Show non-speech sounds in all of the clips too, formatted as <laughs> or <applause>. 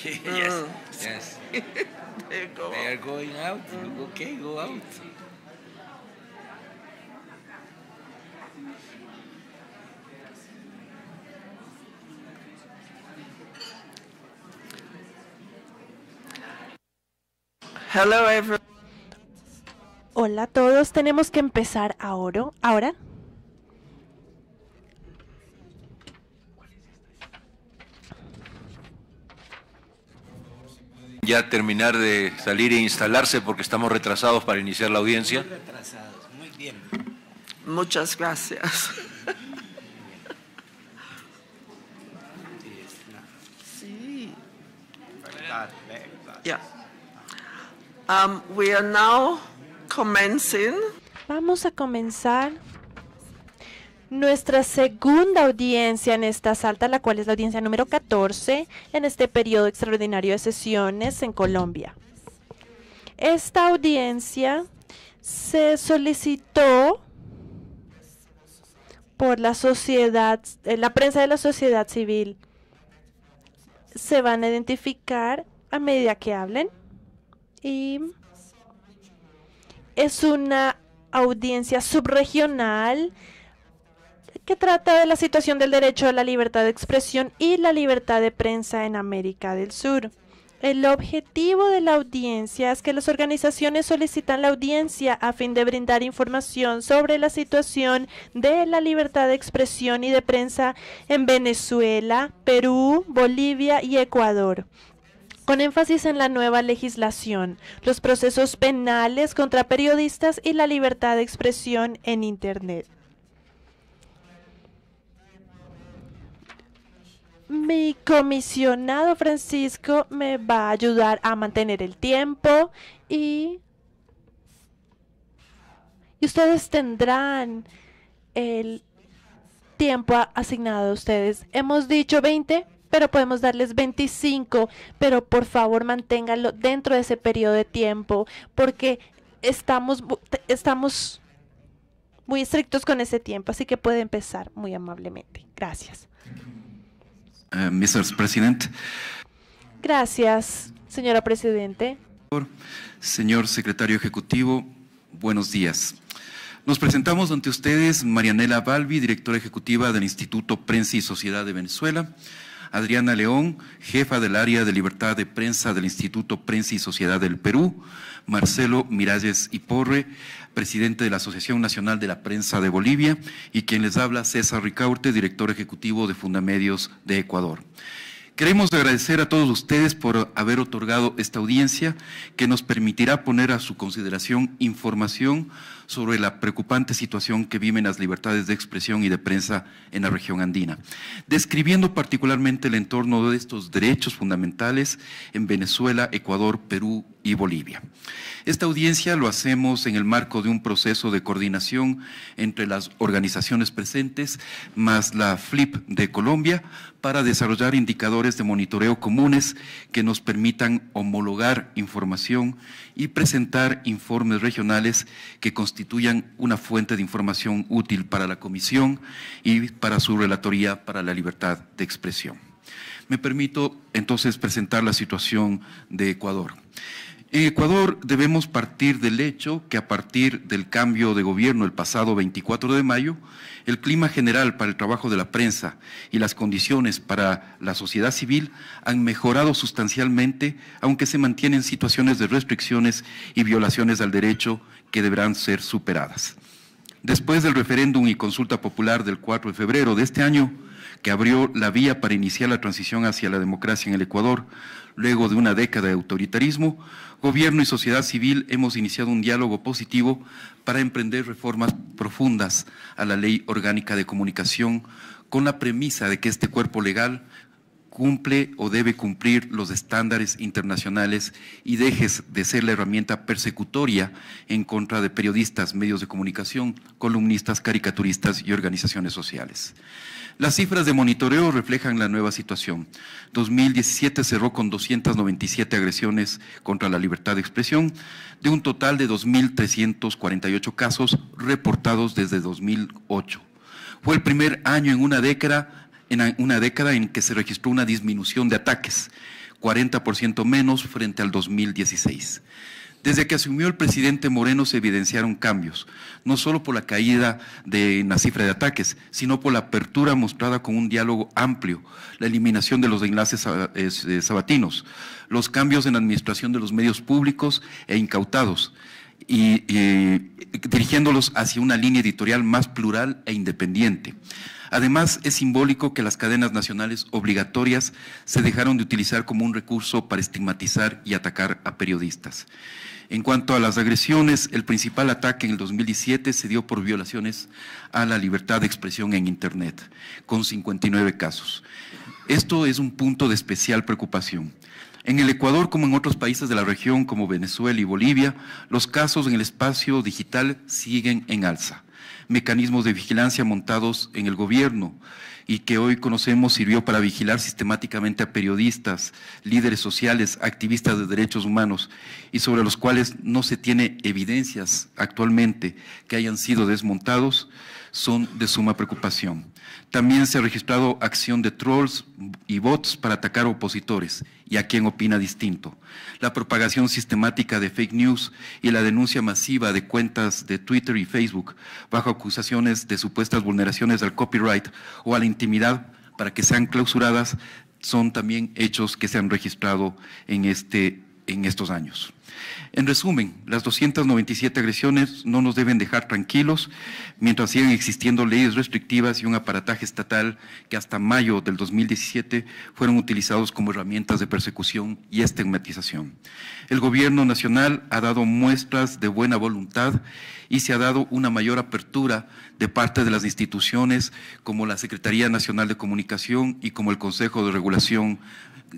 <laughs> yes, ah. yes. <laughs> they, are going out. Mm. Okay, go out. Hello everyone. Hola a todos, tenemos que empezar ahora. Ahora. terminar de salir e instalarse porque estamos retrasados para iniciar la audiencia. Muchas gracias. sí. Um, we are now commencing. Vamos a comenzar nuestra segunda audiencia en esta salta, la cual es la audiencia número 14 en este periodo extraordinario de sesiones en Colombia. Esta audiencia se solicitó por la sociedad, eh, la prensa de la sociedad civil. Se van a identificar a medida que hablen y es una audiencia subregional que trata de la situación del derecho a la libertad de expresión y la libertad de prensa en América del Sur. El objetivo de la audiencia es que las organizaciones solicitan la audiencia a fin de brindar información sobre la situación de la libertad de expresión y de prensa en Venezuela, Perú, Bolivia y Ecuador con énfasis en la nueva legislación, los procesos penales contra periodistas y la libertad de expresión en Internet. mi comisionado Francisco me va a ayudar a mantener el tiempo y, ustedes tendrán el tiempo asignado a ustedes. Hemos dicho 20, pero podemos darles 25, pero por favor manténganlo dentro de ese periodo de tiempo porque estamos, estamos muy estrictos con ese tiempo, así que puede empezar muy amablemente. Gracias. Eh, Gracias, señora Presidente. Señor Secretario Ejecutivo, buenos días. Nos presentamos ante ustedes Marianela Balbi, directora ejecutiva del Instituto Prensa y Sociedad de Venezuela, Adriana León, jefa del área de libertad de prensa del Instituto Prensa y Sociedad del Perú, Marcelo Miralles y Porre, presidente de la Asociación Nacional de la Prensa de Bolivia, y quien les habla César Ricaurte, director ejecutivo de Fundamedios de Ecuador. Queremos agradecer a todos ustedes por haber otorgado esta audiencia que nos permitirá poner a su consideración información sobre la preocupante situación que viven las libertades de expresión y de prensa en la región andina, describiendo particularmente el entorno de estos derechos fundamentales en Venezuela, Ecuador, Perú y Bolivia. Esta audiencia lo hacemos en el marco de un proceso de coordinación entre las organizaciones presentes más la FLIP de Colombia para desarrollar indicadores de monitoreo comunes que nos permitan homologar información y presentar informes regionales que constituyan una fuente de información útil para la Comisión y para su Relatoría para la Libertad de Expresión. Me permito entonces presentar la situación de Ecuador. En Ecuador debemos partir del hecho que a partir del cambio de gobierno el pasado 24 de mayo, el clima general para el trabajo de la prensa y las condiciones para la sociedad civil han mejorado sustancialmente, aunque se mantienen situaciones de restricciones y violaciones al derecho que deberán ser superadas. Después del referéndum y consulta popular del 4 de febrero de este año, que abrió la vía para iniciar la transición hacia la democracia en el Ecuador. Luego de una década de autoritarismo, gobierno y sociedad civil hemos iniciado un diálogo positivo para emprender reformas profundas a la ley orgánica de comunicación con la premisa de que este cuerpo legal cumple o debe cumplir los estándares internacionales y dejes de ser la herramienta persecutoria en contra de periodistas, medios de comunicación, columnistas, caricaturistas y organizaciones sociales. Las cifras de monitoreo reflejan la nueva situación. 2017 cerró con 297 agresiones contra la libertad de expresión, de un total de 2.348 casos reportados desde 2008. Fue el primer año en una década en, que se registró una disminución de ataques, 40% menos frente al 2016. Desde que asumió el presidente Moreno se evidenciaron cambios, no solo por la caída de la cifra de ataques, sino por la apertura mostrada con un diálogo amplio, la eliminación de los enlaces eh, sabatinos, los cambios en la administración de los medios públicos e incautados, y, dirigiéndolos hacia una línea editorial más plural e independiente. Además, es simbólico que las cadenas nacionales obligatorias se dejaron de utilizar como un recurso para estigmatizar y atacar a periodistas. En cuanto a las agresiones, el principal ataque en el 2017 se dio por violaciones a la libertad de expresión en Internet, con 59 casos. Esto es un punto de especial preocupación. En el Ecuador, como en otros países de la región como Venezuela y Bolivia, los casos en el espacio digital siguen en alza. Mecanismos de vigilancia montados en el gobierno y que hoy conocemos sirvió para vigilar sistemáticamente a periodistas, líderes sociales, activistas de derechos humanos y sobre los cuales no se tiene evidencias actualmente que hayan sido desmontados, son de suma preocupación. También se ha registrado acción de trolls y bots para atacar opositores y a quien opina distinto. La propagación sistemática de fake news y la denuncia masiva de cuentas de Twitter y Facebook bajo acusaciones de supuestas vulneraciones al copyright o a la intimidad para que sean clausuradas son también hechos que se han registrado en, este, en estos años. En resumen, las 297 agresiones no nos deben dejar tranquilos mientras siguen existiendo leyes restrictivas y un aparataje estatal que hasta mayo del 2017 fueron utilizados como herramientas de persecución y estigmatización. El gobierno nacional ha dado muestras de buena voluntad y se ha dado una mayor apertura de parte de las instituciones como la Secretaría Nacional de Comunicación y como el Consejo de Regulación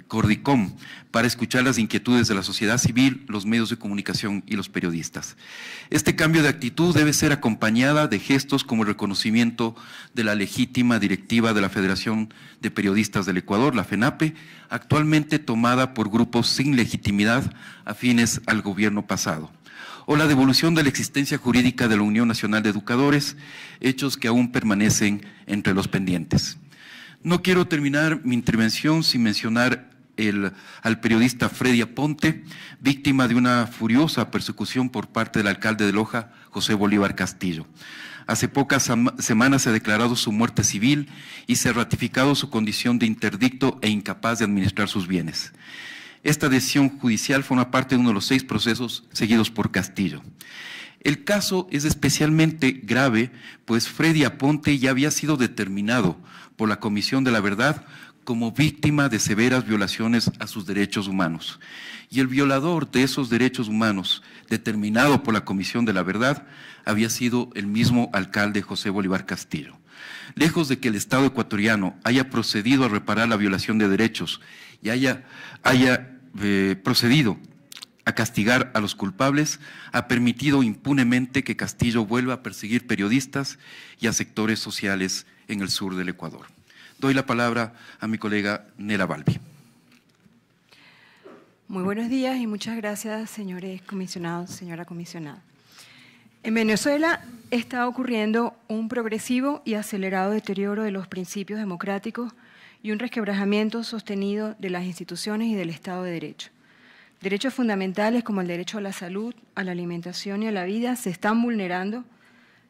Cordicom para escuchar las inquietudes de la sociedad civil, los medios de comunicación y los periodistas. Este cambio de actitud debe ser acompañada de gestos como el reconocimiento de la legítima directiva de la Federación de Periodistas del Ecuador, la FENAPE, actualmente tomada por grupos sin legitimidad afines al gobierno pasado o la devolución de la existencia jurídica de la Unión Nacional de Educadores, hechos que aún permanecen entre los pendientes. No quiero terminar mi intervención sin mencionar al periodista Freddy Aponte, víctima de una furiosa persecución por parte del alcalde de Loja, José Bolívar Castillo. Hace pocas semanas se ha declarado su muerte civil y se ha ratificado su condición de interdicto e incapaz de administrar sus bienes. Esta decisión judicial forma parte de uno de los seis procesos seguidos por Castillo. El caso es especialmente grave, pues Freddy Aponte ya había sido determinado por la Comisión de la Verdad como víctima de severas violaciones a sus derechos humanos. Y el violador de esos derechos humanos, determinado por la Comisión de la Verdad, había sido el mismo alcalde José Bolívar Castillo. Lejos de que el Estado ecuatoriano haya procedido a reparar la violación de derechos y haya, haya eh, procedido a castigar a los culpables, ha permitido impunemente que Castillo vuelva a perseguir periodistas y a sectores sociales en el sur del Ecuador. Doy la palabra a mi colega Nela Balbi. Muy buenos días y muchas gracias, señores comisionados, señora comisionada. En Venezuela está ocurriendo un progresivo y acelerado deterioro de los principios democráticos y un resquebrajamiento sostenido de las instituciones y del Estado de Derecho. Derechos fundamentales como el derecho a la salud, a la alimentación y a la vida se están vulnerando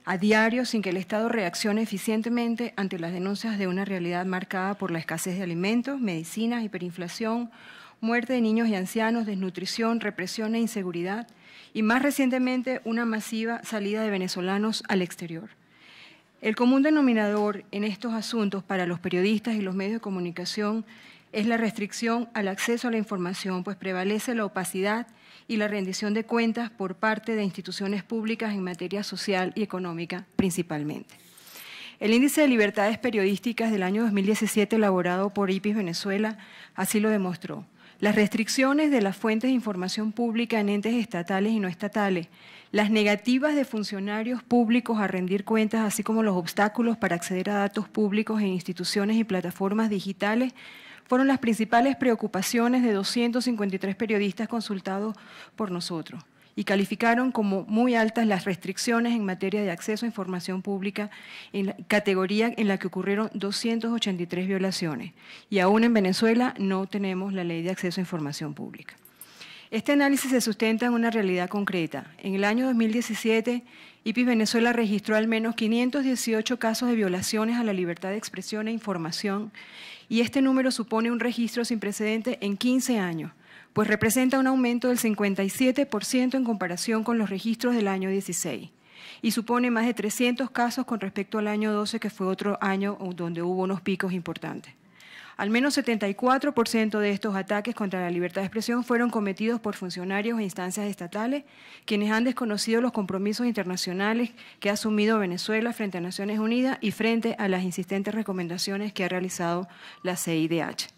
a diario sin que el Estado reaccione eficientemente ante las denuncias de una realidad marcada por la escasez de alimentos, medicinas, hiperinflación, muerte de niños y ancianos, desnutrición, represión e inseguridad, y más recientemente una masiva salida de venezolanos al exterior. El común denominador en estos asuntos para los periodistas y los medios de comunicación es la restricción al acceso a la información, pues prevalece la opacidad y la rendición de cuentas por parte de instituciones públicas en materia social y económica principalmente. El índice de libertades periodísticas del año 2017 elaborado por IPIS Venezuela así lo demostró. Las restricciones de las fuentes de información pública en entes estatales y no estatales, las negativas de funcionarios públicos a rendir cuentas, así como los obstáculos para acceder a datos públicos en instituciones y plataformas digitales, fueron las principales preocupaciones de 253 periodistas consultados por nosotros y calificaron como muy altas las restricciones en materia de acceso a información pública en la categoría en la que ocurrieron 283 violaciones. Y aún en Venezuela no tenemos la ley de acceso a información pública. Este análisis se sustenta en una realidad concreta. En el año 2017, IPI Venezuela registró al menos 518 casos de violaciones a la libertad de expresión e información y este número supone un registro sin precedente en 15 años, pues representa un aumento del 57% en comparación con los registros del año 16 y supone más de 300 casos con respecto al año 12, que fue otro año donde hubo unos picos importantes. Al menos 74% de estos ataques contra la libertad de expresión fueron cometidos por funcionarios e instancias estatales, quienes han desconocido los compromisos internacionales que ha asumido Venezuela frente a Naciones Unidas y frente a las insistentes recomendaciones que ha realizado la CIDH.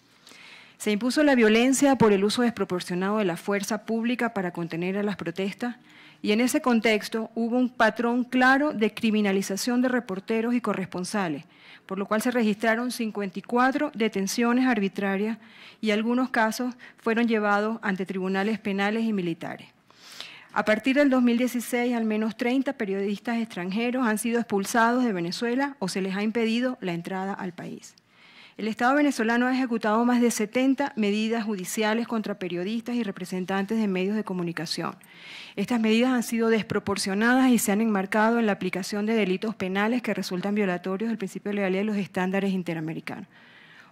Se impuso la violencia por el uso desproporcionado de la fuerza pública para contener a las protestas y en ese contexto hubo un patrón claro de criminalización de reporteros y corresponsales, por lo cual se registraron 54 detenciones arbitrarias y algunos casos fueron llevados ante tribunales penales y militares. A partir del 2016, al menos 30 periodistas extranjeros han sido expulsados de Venezuela o se les ha impedido la entrada al país. El Estado venezolano ha ejecutado más de 70 medidas judiciales contra periodistas y representantes de medios de comunicación. Estas medidas han sido desproporcionadas y se han enmarcado en la aplicación de delitos penales que resultan violatorios del principio de legalidad y los estándares interamericanos.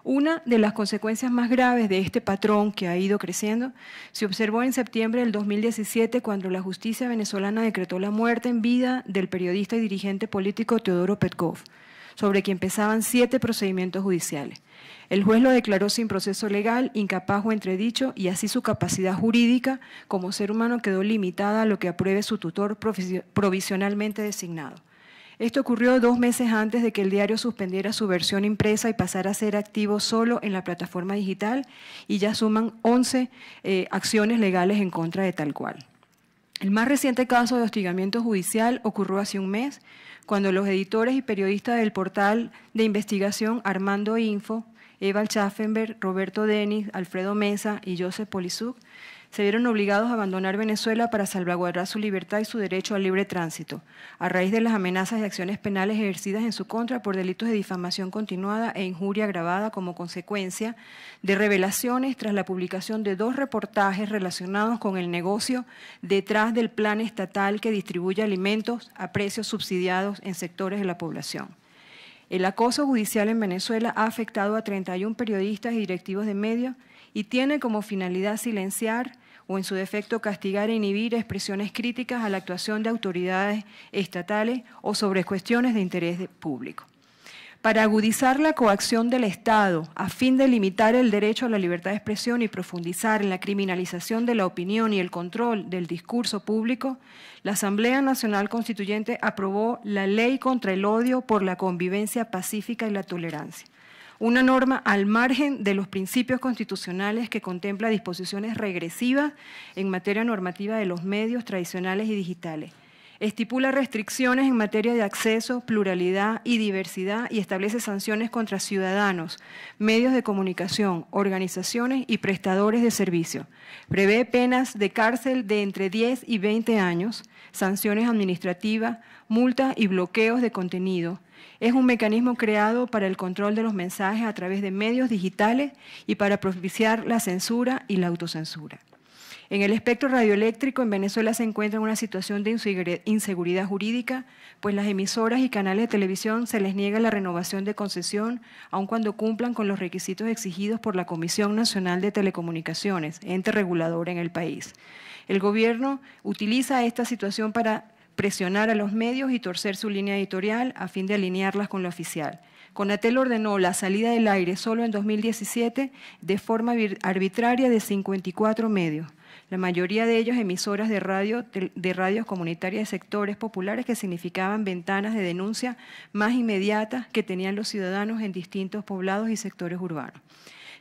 Una de las consecuencias más graves de este patrón que ha ido creciendo se observó en septiembre del 2017 cuando la justicia venezolana decretó la muerte en vida del periodista y dirigente político Teodoro Petkov sobre quien empezaban siete procedimientos judiciales. El juez lo declaró sin proceso legal, incapaz o entredicho, y así su capacidad jurídica como ser humano quedó limitada a lo que apruebe su tutor provisionalmente designado. Esto ocurrió dos meses antes de que el diario suspendiera su versión impresa y pasara a ser activo solo en la plataforma digital y ya suman 11 eh, acciones legales en contra de tal cual. El más reciente caso de hostigamiento judicial ocurrió hace un mes, cuando los editores y periodistas del portal de investigación Armando Info, Eva Schaffenberg, Roberto Denis, Alfredo Mesa y Joseph Polizuk se vieron obligados a abandonar Venezuela para salvaguardar su libertad y su derecho al libre tránsito, a raíz de las amenazas y acciones penales ejercidas en su contra por delitos de difamación continuada e injuria agravada como consecuencia de revelaciones tras la publicación de dos reportajes relacionados con el negocio detrás del plan estatal que distribuye alimentos a precios subsidiados en sectores de la población. El acoso judicial en Venezuela ha afectado a 31 periodistas y directivos de medios y tiene como finalidad silenciar, o en su defecto castigar e inhibir expresiones críticas a la actuación de autoridades estatales o sobre cuestiones de interés público. Para agudizar la coacción del Estado a fin de limitar el derecho a la libertad de expresión y profundizar en la criminalización de la opinión y el control del discurso público, la Asamblea Nacional Constituyente aprobó la Ley contra el Odio por la Convivencia Pacífica y la Tolerancia una norma al margen de los principios constitucionales que contempla disposiciones regresivas en materia normativa de los medios tradicionales y digitales. Estipula restricciones en materia de acceso, pluralidad y diversidad y establece sanciones contra ciudadanos, medios de comunicación, organizaciones y prestadores de servicio. Prevé penas de cárcel de entre 10 y 20 años, sanciones administrativas, multas y bloqueos de contenido, es un mecanismo creado para el control de los mensajes a través de medios digitales y para propiciar la censura y la autocensura. En el espectro radioeléctrico en Venezuela se encuentra una situación de inseguridad jurídica, pues las emisoras y canales de televisión se les niega la renovación de concesión, aun cuando cumplan con los requisitos exigidos por la Comisión Nacional de Telecomunicaciones, ente regulador en el país. El gobierno utiliza esta situación para presionar a los medios y torcer su línea editorial a fin de alinearlas con lo oficial. Conatel ordenó la salida del aire solo en 2017 de forma arbitraria de 54 medios, la mayoría de ellos emisoras de radio de radios comunitarias de sectores populares que significaban ventanas de denuncia más inmediatas que tenían los ciudadanos en distintos poblados y sectores urbanos.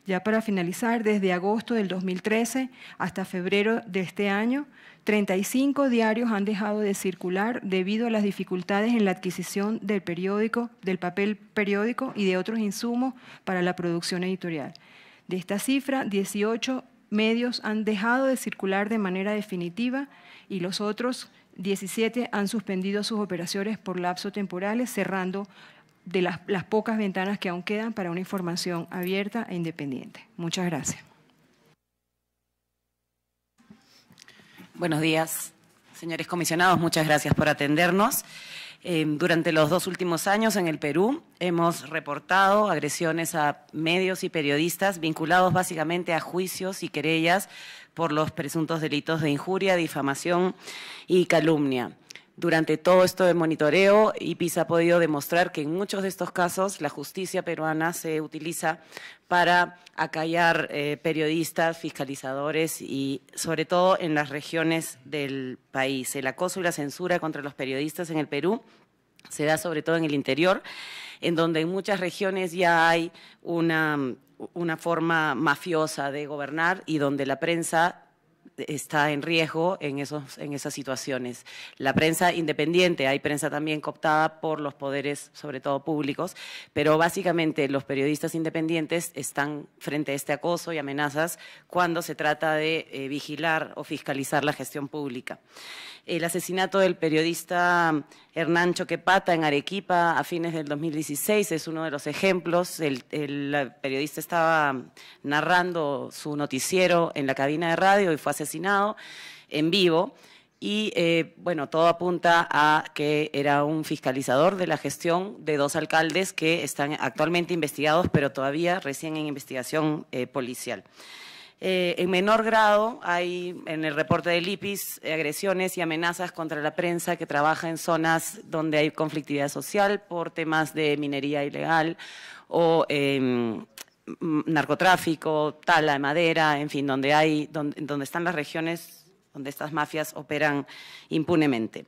Ya para finalizar, desde agosto del 2013 hasta febrero de este año, 35 diarios han dejado de circular debido a las dificultades en la adquisición del periódico, del papel periódico y de otros insumos para la producción editorial. De esta cifra, 18 medios han dejado de circular de manera definitiva y los otros 17 han suspendido sus operaciones por lapso temporales, cerrando de las pocas ventanas que aún quedan para una información abierta e independiente. Muchas gracias. Buenos días, señores comisionados. Muchas gracias por atendernos. Eh, durante los dos últimos años en el Perú hemos reportado agresiones a medios y periodistas vinculados básicamente a juicios y querellas por los presuntos delitos de injuria, difamación y calumnia. Durante todo esto de monitoreo, IPIS ha podido demostrar que en muchos de estos casos la justicia peruana se utiliza para acallar eh, periodistas, fiscalizadores y sobre todo en las regiones del país. El acoso y la censura contra los periodistas en el Perú se da sobre todo en el interior, en donde en muchas regiones ya hay una forma mafiosa de gobernar y donde la prensa está en riesgo en, esos, en esas situaciones. La prensa independiente, hay prensa también cooptada por los poderes, sobre todo públicos, pero básicamente los periodistas independientes están frente a este acoso y amenazas cuando se trata de eh, vigilar o fiscalizar la gestión pública. El asesinato del periodista Hernán Choquepata en Arequipa a fines del 2016 es uno de los ejemplos. El, periodista estaba narrando su noticiero en la cabina de radio y fue asesinado en vivo. Y eh, bueno, todo apunta a que era un fiscalizador de la gestión de dos alcaldes que están actualmente investigados, pero todavía recién en investigación eh, policial. Eh, en menor grado hay en el reporte del IPIS agresiones y amenazas contra la prensa que trabaja en zonas donde hay conflictividad social por temas de minería ilegal o em, Mm, narcotráfico, tala de madera, en fin, donde, hay, donde, están las regiones donde estas mafias operan impunemente.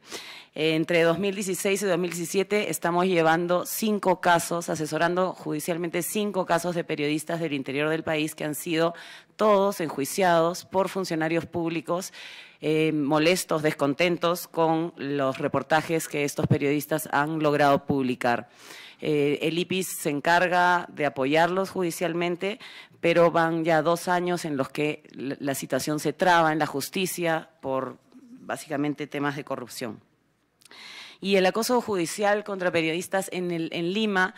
Entre 2016 y 2017 estamos llevando cinco casos, asesorando judicialmente cinco casos de periodistas del interior del país que han sido todos enjuiciados por funcionarios públicos eh, molestos, descontentos con los reportajes que estos periodistas han logrado publicar. Eh, el IPIS se encarga de apoyarlos judicialmente, pero van ya dos años en los que la situación se traba en la justicia por básicamente temas de corrupción. Y el acoso judicial contra periodistas en Lima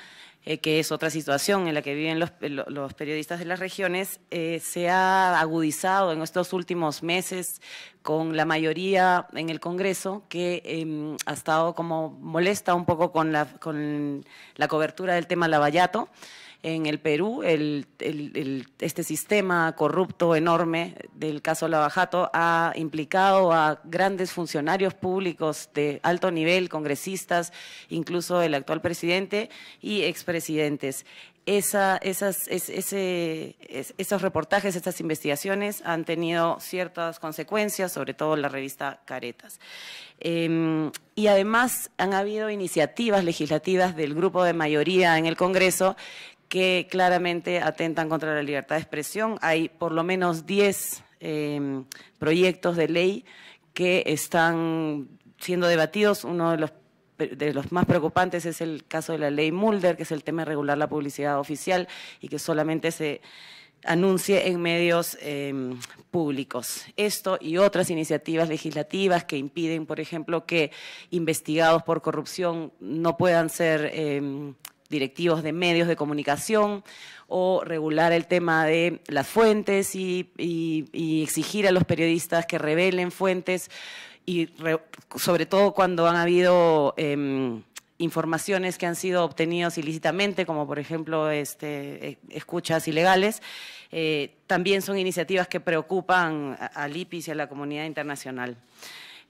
eh, que es otra situación en la que viven los, eh, periodistas de las regiones, eh, se ha agudizado en estos últimos meses con la mayoría en el Congreso, que em, ha estado como molesta un poco con la, con la cobertura del tema Lavallato en el Perú, este sistema corrupto enorme del caso Lavajato ha implicado a grandes funcionarios públicos de alto nivel, congresistas, incluso el actual presidente y expresidentes. esos reportajes, estas investigaciones han tenido ciertas consecuencias, sobre todo en la revista Caretas. Em, y además han habido iniciativas legislativas del grupo de mayoría en el Congreso que claramente atentan contra la libertad de expresión. Hay por lo menos 10 em, proyectos de ley que están siendo debatidos. Uno de los, más preocupantes es el caso de la ley Mulder, que es el tema de regular la publicidad oficial y que solamente se anuncie en medios em, públicos. Esto y otras iniciativas legislativas que impiden, por ejemplo, que investigados por corrupción no puedan ser... Em, directivos de medios de comunicación o regular el tema de las fuentes y, exigir a los periodistas que revelen fuentes y sobre todo cuando han habido em, informaciones que han sido obtenidas ilícitamente, como por ejemplo este, e, escuchas ilegales, eh, también son iniciativas que preocupan al IPIS y a la comunidad internacional.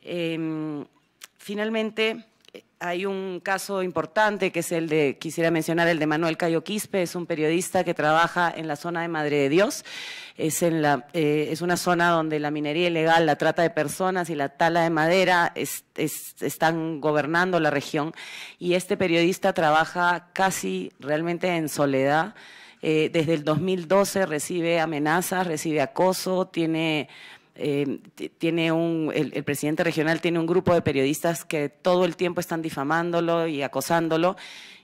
Em, finalmente, hay un caso importante que es el de, quisiera mencionar, el de Manuel Cayo Quispe, es un periodista que trabaja en la zona de Madre de Dios. Es, eh, es una zona donde la minería ilegal, la trata de personas y la tala de madera están gobernando la región. Y este periodista trabaja casi realmente en soledad. Eh, desde el 2012 recibe amenazas, recibe acoso, tiene Em, tiene un, el, presidente regional tiene un grupo de periodistas que todo el tiempo están difamándolo y acosándolo.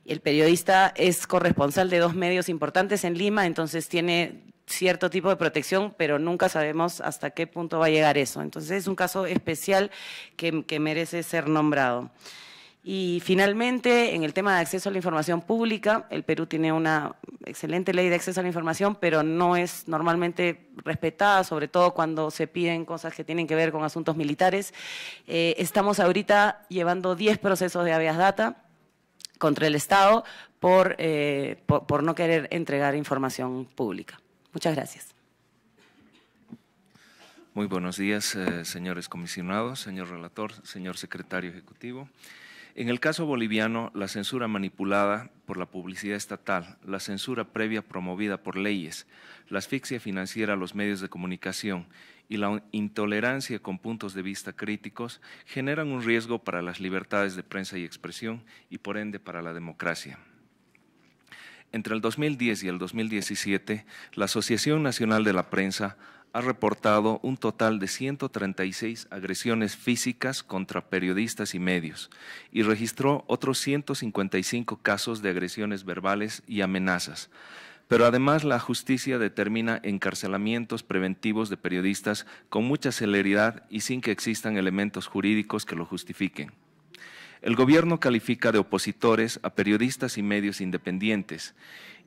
El periodista es corresponsal de dos medios importantes en Lima, entonces tiene cierto tipo de protección, pero nunca sabemos hasta qué punto va a llegar eso. Entonces es un caso especial que merece ser nombrado. Y finalmente, en el tema de acceso a la información pública, el Perú tiene una excelente ley de acceso a la información, pero no es normalmente respetada, sobre todo cuando se piden cosas que tienen que ver con asuntos militares. Eh, estamos ahorita llevando 10 procesos de habeas data contra el Estado eh, por, no querer entregar información pública. Muchas gracias. Muy buenos días, eh, señores comisionados, señor relator, señor secretario ejecutivo. En el caso boliviano, la censura manipulada por la publicidad estatal, la censura previa promovida por leyes, la asfixia financiera a los medios de comunicación y la intolerancia con puntos de vista críticos generan un riesgo para las libertades de prensa y expresión y por ende para la democracia. Entre el 2010 y el 2017, la Asociación Nacional de la Prensa ha reportado un total de 136 agresiones físicas contra periodistas y medios y registró otros 155 casos de agresiones verbales y amenazas. Pero además la justicia determina encarcelamientos preventivos de periodistas con mucha celeridad y sin que existan elementos jurídicos que lo justifiquen. El gobierno califica de opositores a periodistas y medios independientes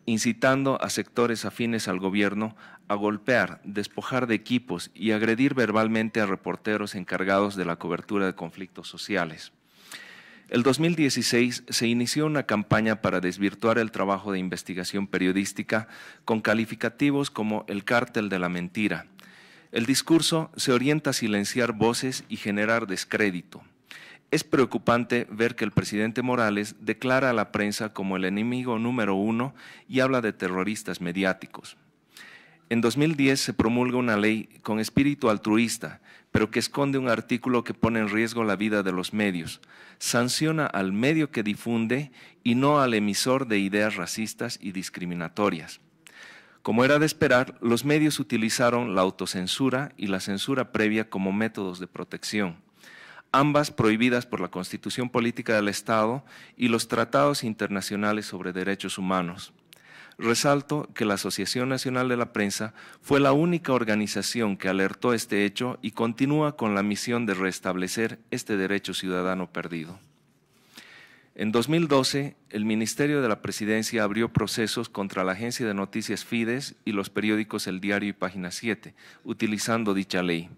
incitando a sectores afines al gobierno a golpear, despojar de equipos y agredir verbalmente a reporteros encargados de la cobertura de conflictos sociales. El 2016 se inició una campaña para desvirtuar el trabajo de investigación periodística con calificativos como el cártel de la mentira. El discurso se orienta a silenciar voces y generar descrédito. Es preocupante ver que el presidente Morales declara a la prensa como el enemigo número uno y habla de terroristas mediáticos. En 2010 se promulga una ley con espíritu altruista, pero que esconde un artículo que pone en riesgo la vida de los medios. Sanciona al medio que difunde y no al emisor de ideas racistas y discriminatorias. Como era de esperar, los medios utilizaron la autocensura y la censura previa como métodos de protección ambas prohibidas por la Constitución Política del Estado y los tratados internacionales sobre derechos humanos. Resalto que la Asociación Nacional de la Prensa fue la única organización que alertó este hecho y continúa con la misión de restablecer este derecho ciudadano perdido. En 2012, el Ministerio de la Presidencia abrió procesos contra la agencia de noticias Fides y los periódicos El Diario y Página 7, utilizando dicha ley.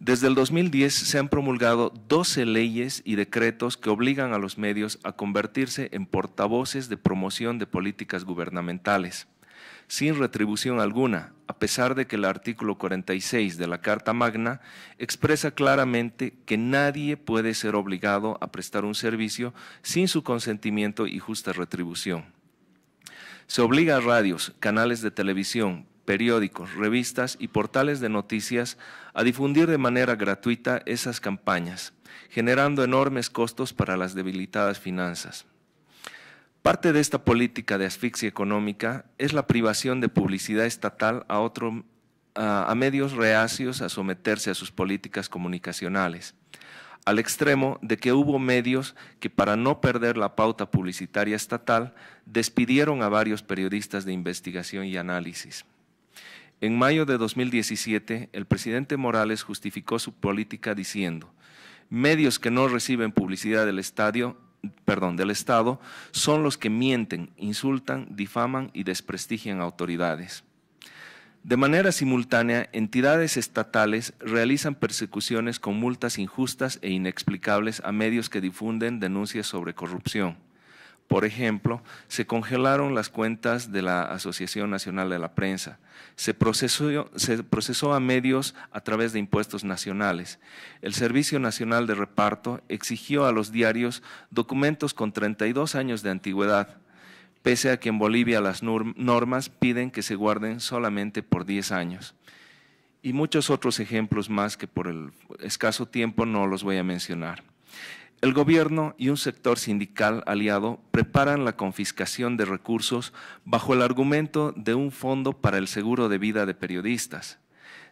Desde el 2010 se han promulgado 12 leyes y decretos que obligan a los medios a convertirse en portavoces de promoción de políticas gubernamentales, sin retribución alguna, a pesar de que el artículo 46 de la Carta Magna expresa claramente que nadie puede ser obligado a prestar un servicio sin su consentimiento y justa retribución. Se obliga a radios, canales de televisión, periódicos, revistas y portales de noticias a difundir de manera gratuita esas campañas, generando enormes costos para las debilitadas finanzas. Parte de esta política de asfixia económica es la privación de publicidad estatal a, medios reacios a someterse a sus políticas comunicacionales al extremo de que hubo medios que para no perder la pauta publicitaria estatal despidieron a varios periodistas de investigación y análisis. En mayo de 2017, el presidente Morales justificó su política diciendo, medios que no reciben publicidad del estadio, perdón, del Estado, son los que mienten, insultan, difaman y desprestigian autoridades. De manera simultánea, entidades estatales realizan persecuciones con multas injustas e inexplicables a medios que difunden denuncias sobre corrupción. Por ejemplo, se congelaron las cuentas de la Asociación Nacional de la Prensa, se procesó, a medios a través de impuestos nacionales. El Servicio Nacional de Reparto exigió a los diarios documentos con 32 años de antigüedad, pese a que en Bolivia las normas piden que se guarden solamente por 10 años. Y muchos otros ejemplos más que por el escaso tiempo no los voy a mencionar. El gobierno y un sector sindical aliado preparan la confiscación de recursos bajo el argumento de un fondo para el seguro de vida de periodistas,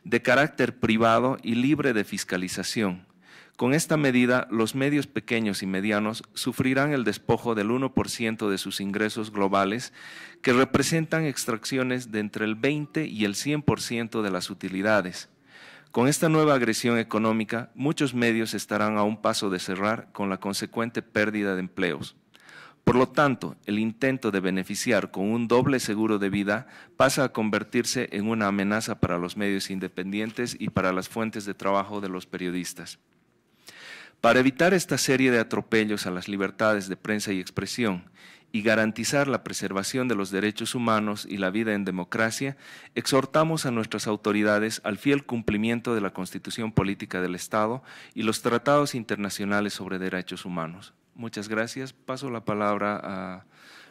de carácter privado y libre de fiscalización. Con esta medida, los medios pequeños y medianos sufrirán el despojo del 1% de sus ingresos globales, que representan extracciones de entre el 20 y el 100% de las utilidades. Con esta nueva agresión económica, muchos medios estarán a un paso de cerrar con la consecuente pérdida de empleos. Por lo tanto, el intento de beneficiar con un doble seguro de vida pasa a convertirse en una amenaza para los medios independientes y para las fuentes de trabajo de los periodistas. Para evitar esta serie de atropellos a las libertades de prensa y expresión y garantizar la preservación de los derechos humanos y la vida en democracia, exhortamos a nuestras autoridades al fiel cumplimiento de la Constitución Política del Estado y los tratados internacionales sobre derechos humanos. Muchas gracias. Paso la palabra a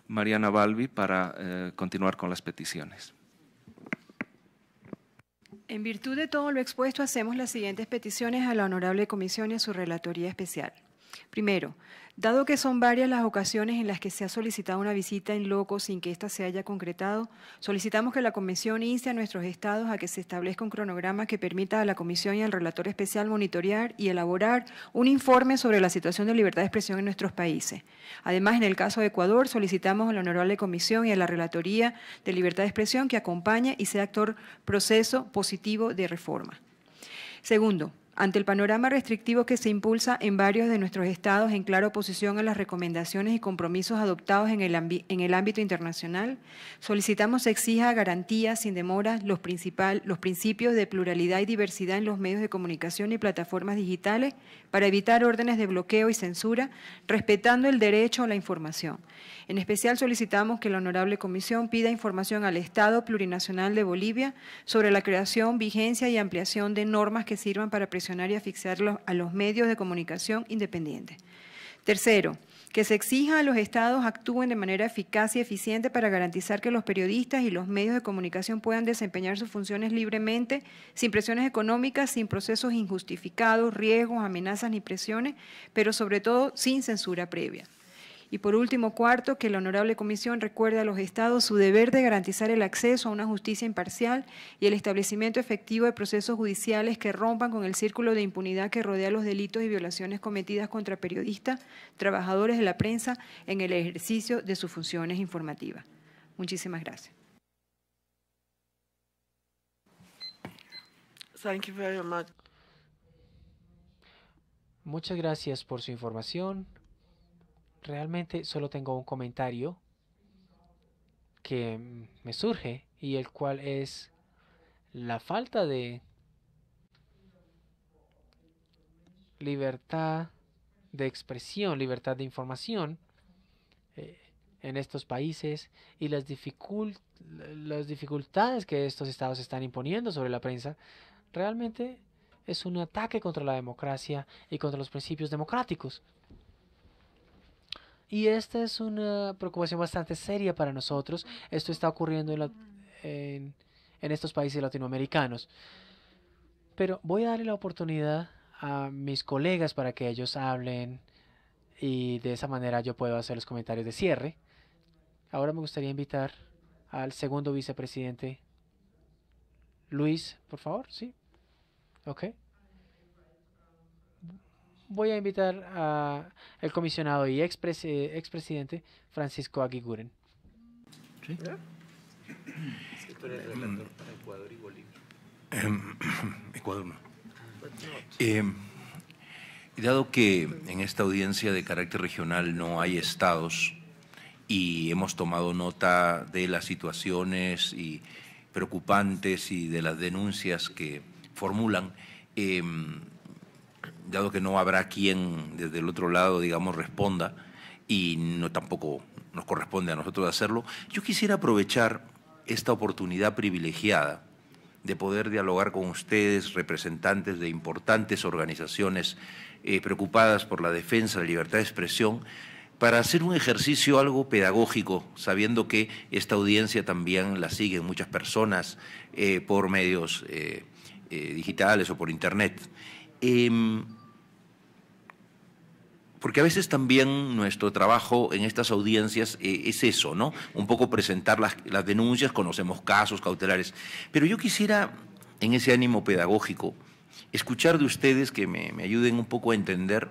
Mariana Balbi para eh, continuar con las peticiones. En virtud de todo lo expuesto, hacemos las siguientes peticiones a la Honorable Comisión y a su Relatoría Especial. Primero, Dado que son varias las ocasiones en las que se ha solicitado una visita en loco sin que ésta se haya concretado, solicitamos que la Comisión inste a nuestros estados a que se establezca un cronograma que permita a la Comisión y al relator especial monitorear y elaborar un informe sobre la situación de libertad de expresión en nuestros países. Además, en el caso de Ecuador, solicitamos a la Honorable Comisión y a la Relatoría de Libertad de Expresión que acompañe y sea actor proceso positivo de reforma. Segundo, ante el panorama restrictivo que se impulsa en varios de nuestros estados en clara oposición a las recomendaciones y compromisos adoptados en el, en el ámbito internacional, solicitamos se exija garantías sin demora los, los principios de pluralidad y diversidad en los medios de comunicación y plataformas digitales para evitar órdenes de bloqueo y censura, respetando el derecho a la información. En especial solicitamos que la Honorable Comisión pida información al Estado Plurinacional de Bolivia sobre la creación, vigencia y ampliación de normas que sirvan para preservar y a los medios de comunicación independientes. Tercero, que se exija a los estados actúen de manera eficaz y eficiente para garantizar que los periodistas y los medios de comunicación puedan desempeñar sus funciones libremente, sin presiones económicas, sin procesos injustificados, riesgos, amenazas ni presiones, pero sobre todo sin censura previa. Y por último, cuarto, que la Honorable Comisión recuerde a los Estados su deber de garantizar el acceso a una justicia imparcial y el establecimiento efectivo de procesos judiciales que rompan con el círculo de impunidad que rodea los delitos y violaciones cometidas contra periodistas, trabajadores de la prensa en el ejercicio de sus funciones informativas. Muchísimas gracias. Muchas gracias por su información realmente solo tengo un comentario que me surge y el cual es la falta de libertad de expresión, libertad de información eh, en estos países y las dificultades que estos estados están imponiendo sobre la prensa, realmente es un ataque contra la democracia y contra los principios democráticos. Y esta es una preocupación bastante seria para nosotros. Esto está ocurriendo en, estos países latinoamericanos. Pero voy a darle la oportunidad a mis colegas para que ellos hablen y de esa manera yo puedo hacer los comentarios de cierre. Ahora me gustaría invitar al segundo vicepresidente. Luis, por favor, sí. Ok voy a invitar al comisionado y eh, expresidente Francisco Aguiguren. no. Em, dado que en esta audiencia de carácter regional no hay estados y hemos tomado nota de las situaciones y preocupantes y de las denuncias que formulan, em, dado que no habrá quien desde el otro lado, digamos, responda y no tampoco nos corresponde a nosotros hacerlo, yo quisiera aprovechar esta oportunidad privilegiada de poder dialogar con ustedes, representantes de importantes organizaciones eh, preocupadas por la defensa de la libertad de expresión, para hacer un ejercicio algo pedagógico, sabiendo que esta audiencia también la siguen muchas personas eh, por medios eh, digitales o por Internet. Em, porque a veces también nuestro trabajo en estas audiencias eh, es eso, ¿no? Un poco presentar las, denuncias, conocemos casos cautelares. Pero yo quisiera, en ese ánimo pedagógico, escuchar de ustedes que me, ayuden un poco a entender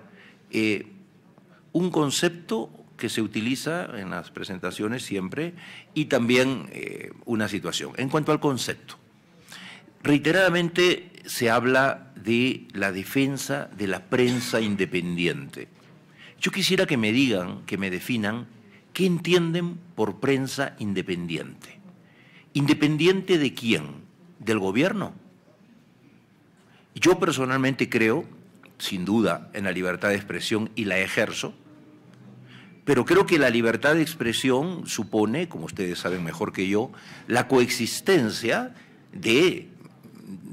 eh, un concepto que se utiliza en las presentaciones siempre y también eh, una situación. En cuanto al concepto, reiteradamente se habla de la defensa de la prensa independiente. Yo quisiera que me digan, que me definan, ¿qué entienden por prensa independiente? ¿Independiente de quién? ¿Del gobierno? Yo personalmente creo, sin duda, en la libertad de expresión y la ejerzo, pero creo que la libertad de expresión supone, como ustedes saben mejor que yo, la coexistencia de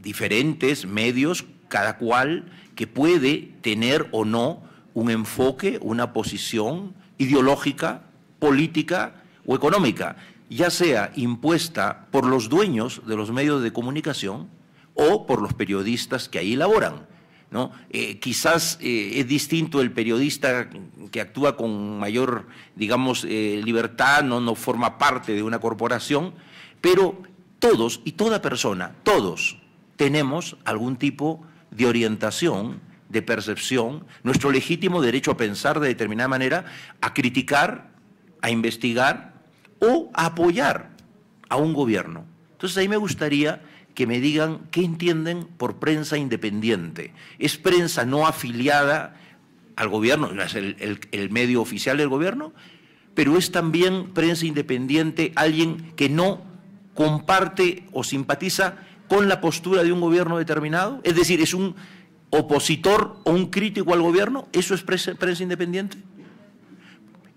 diferentes medios, cada cual que puede tener o no un enfoque, una posición ideológica, política o económica, ya sea impuesta por los dueños de los medios de comunicación o por los periodistas que ahí laboran. ¿No? Eh, quizás eh, es distinto el periodista que actúa con mayor, digamos, eh, libertad, ¿no? no forma parte de una corporación, pero todos y toda persona, todos, tenemos algún tipo de orientación, de percepción, nuestro legítimo derecho a pensar de determinada manera, a criticar, a investigar o a apoyar a un gobierno. Entonces ahí me gustaría que me digan qué entienden por prensa independiente. ¿Es prensa no afiliada al gobierno, es el, el medio oficial del gobierno? Pero es también prensa independiente alguien que no comparte o simpatiza con la postura de un gobierno determinado? Es decir, ¿es un opositor o un crítico al gobierno? ¿Eso es prensa, independiente?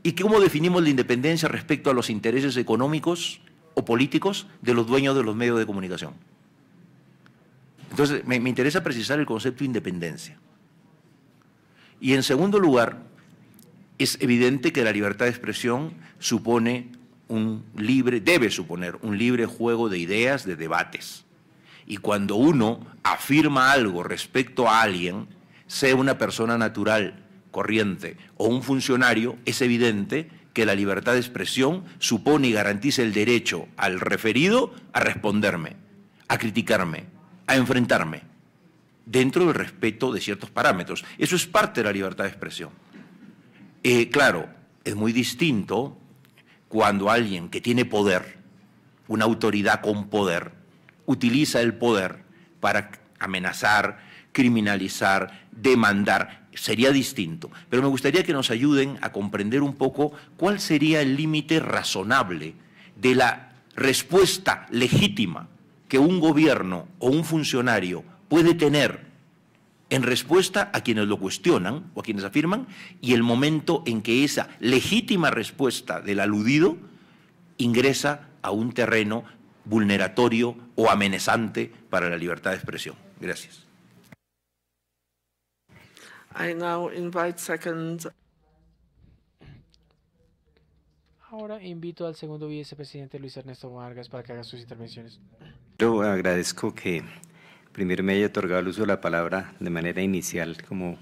¿Y cómo definimos la independencia respecto a los intereses económicos o políticos de los dueños de los medios de comunicación? Entonces, me, me interesa precisar el concepto de independencia. Y en segundo lugar, es evidente que la libertad de expresión supone un libre, debe suponer un libre juego de ideas, de debates. Y cuando uno afirma algo respecto a alguien, sea una persona natural, corriente o un funcionario, es evidente que la libertad de expresión supone y garantiza el derecho al referido a responderme, a criticarme, a enfrentarme, dentro del respeto de ciertos parámetros. Eso es parte de la libertad de expresión. Eh, claro, es muy distinto cuando alguien que tiene poder, una autoridad con poder, utiliza el poder para amenazar, criminalizar, demandar. Sería distinto. Pero me gustaría que nos ayuden a comprender un poco cuál sería el límite razonable de la respuesta legítima que un gobierno o un funcionario puede tener en respuesta a quienes lo cuestionan o a quienes afirman y el momento en que esa legítima respuesta del aludido ingresa a un terreno vulneratorio o amenazante para la libertad de expresión. Gracias. Ahora invito al segundo vicepresidente Luis Ernesto Vargas para que haga sus intervenciones. Yo agradezco que primero me haya otorgado el uso de la palabra de manera inicial como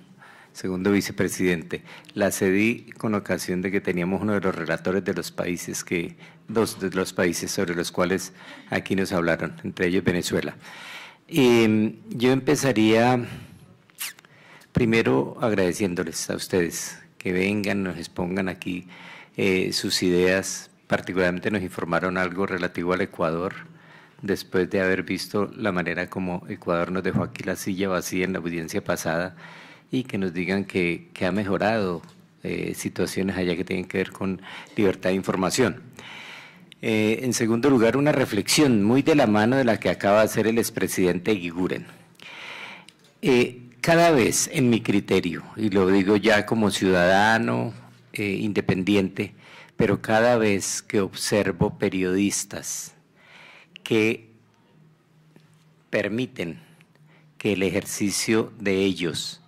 segundo vicepresidente. La cedí con ocasión de que teníamos uno de los relatores de los países que, dos de los países sobre los cuales aquí nos hablaron, entre ellos Venezuela. Em, yo empezaría primero agradeciéndoles a ustedes que vengan, nos expongan aquí eh, sus ideas. Particularmente nos informaron algo relativo al Ecuador, después de haber visto la manera como Ecuador nos dejó aquí la silla vacía en la audiencia pasada y que nos digan que, ha mejorado eh, situaciones allá que tienen que ver con libertad de información. Eh, en segundo lugar, una reflexión muy de la mano de la que acaba de hacer el expresidente Guiguren. Eh, cada vez, en mi criterio, y lo digo ya como ciudadano independiente, pero cada vez que observo periodistas que permiten que el ejercicio de ellos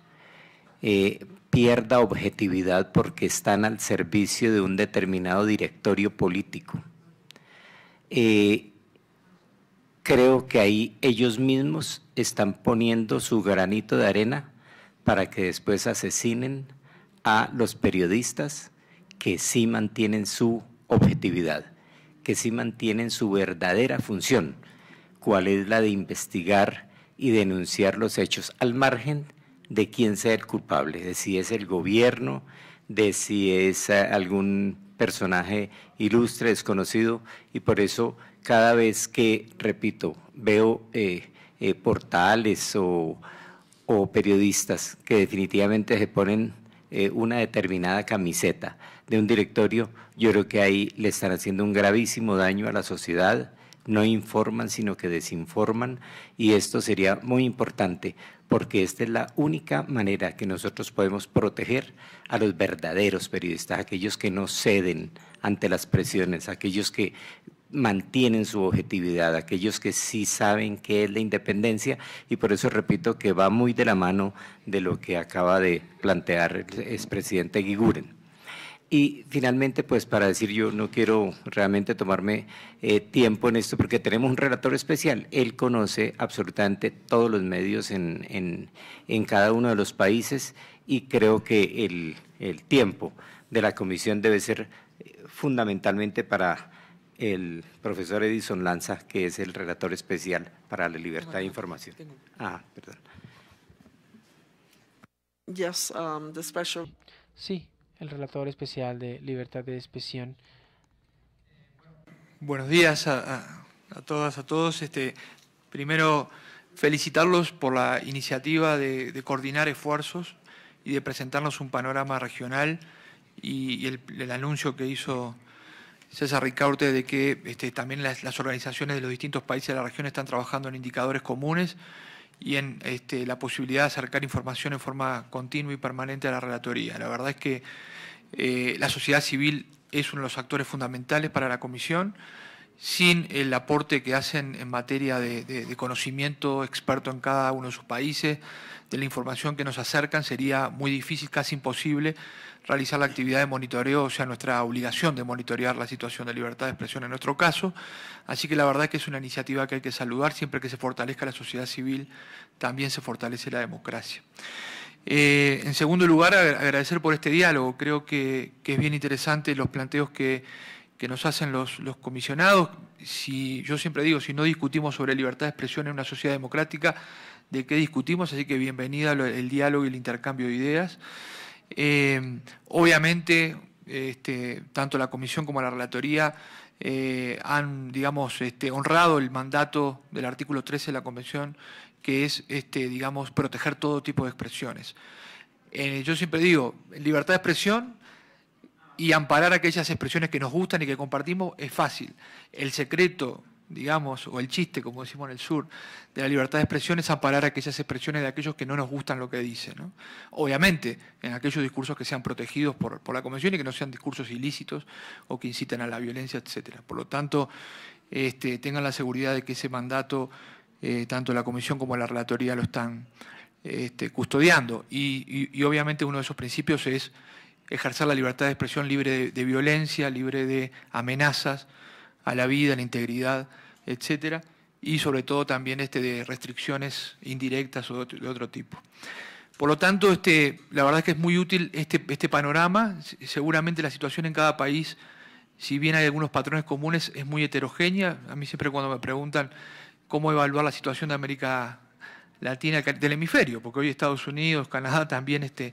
eh, pierda objetividad porque están al servicio de un determinado directorio político. Eh, creo que ahí ellos mismos están poniendo su granito de arena para que después asesinen a los periodistas que sí mantienen su objetividad, que sí mantienen su verdadera función, cuál es la de investigar y denunciar los hechos al margen de quién sea el culpable, de si es el gobierno, de si es eh, algún personaje ilustre, desconocido, y por eso cada vez que, repito, veo eh, eh, portales o, periodistas que definitivamente se ponen una determinada camiseta de un directorio, yo creo que ahí le están haciendo un gravísimo daño a la sociedad, no informan, sino que desinforman, y esto sería muy importante, porque esta es la única manera que nosotros podemos proteger a los verdaderos periodistas, aquellos que no ceden ante las presiones, aquellos que mantienen su objetividad, aquellos que sí saben qué es la independencia y por eso repito que va muy de la mano de lo que acaba de plantear el expresidente Guiguren. Y finalmente, pues para decir, yo no quiero realmente tomarme eh, tiempo en esto porque tenemos un relator especial. Él conoce absolutamente todos los medios en, cada uno de los países y creo que el, tiempo de la comisión debe ser eh, fundamentalmente para el profesor Edison Lanza, que es el relator especial para la libertad de información. Ah, perdón. Yes, um, the Sí, el relator especial de Libertad de Expresión. Buenos días a, a, todas, a todos. Este, primero, felicitarlos por la iniciativa de, coordinar esfuerzos y de presentarnos un panorama regional y, el, anuncio que hizo César Ricaurte de que este, también las organizaciones de los distintos países de la región están trabajando en indicadores comunes y en este, la posibilidad de acercar información en forma continua y permanente a la relatoría. La verdad es que eh, la sociedad civil es uno de los actores fundamentales para la comisión. Sin el aporte que hacen en materia de conocimiento experto en cada uno de sus países, de la información que nos acercan, sería muy difícil, casi imposible, realizar la actividad de monitoreo, o sea, nuestra obligación de monitorear la situación de libertad de expresión en nuestro caso. Así que la verdad que es una iniciativa que hay que saludar, siempre que se fortalezca la sociedad civil, también se fortalece la democracia. Eh, en segundo lugar, agradecer por este diálogo. Creo que, es bien interesante los planteos que, nos hacen los, los, comisionados. Si, yo siempre digo, si no discutimos sobre libertad de expresión en una sociedad democrática, ¿de qué discutimos? Así que bienvenida el diálogo y el intercambio de ideas. Eh, obviamente, este, tanto la comisión como la relatoría eh, han, digamos, este, honrado el mandato del artículo 13 de la Convención, que es, este, digamos, proteger todo tipo de expresiones. Eh, yo siempre digo, libertad de expresión y amparar aquellas expresiones que nos gustan y que compartimos es fácil. El secreto digamos, o el chiste, como decimos en el sur, de la libertad de expresión es amparar aquellas expresiones de aquellos que no nos gustan lo que dicen. Obviamente, en aquellos discursos que sean protegidos por, la Comisión y que no sean discursos ilícitos o que inciten a la violencia, etc. Por lo tanto, este, tengan la seguridad de que ese mandato, eh, tanto la Comisión como la Relatoría lo están este, custodiando. Y, obviamente uno de esos principios es ejercer la libertad de expresión libre de violencia, libre de amenazas, a la vida, a la integridad, etcétera, y sobre todo también este de restricciones indirectas o de otro tipo. Por lo tanto, este, la verdad es que es muy útil este, este panorama. Seguramente la situación en cada país, si bien hay algunos patrones comunes, es muy heterogénea. A mí siempre cuando me preguntan cómo evaluar la situación de América Latina del hemisferio, porque hoy Estados Unidos, Canadá también este,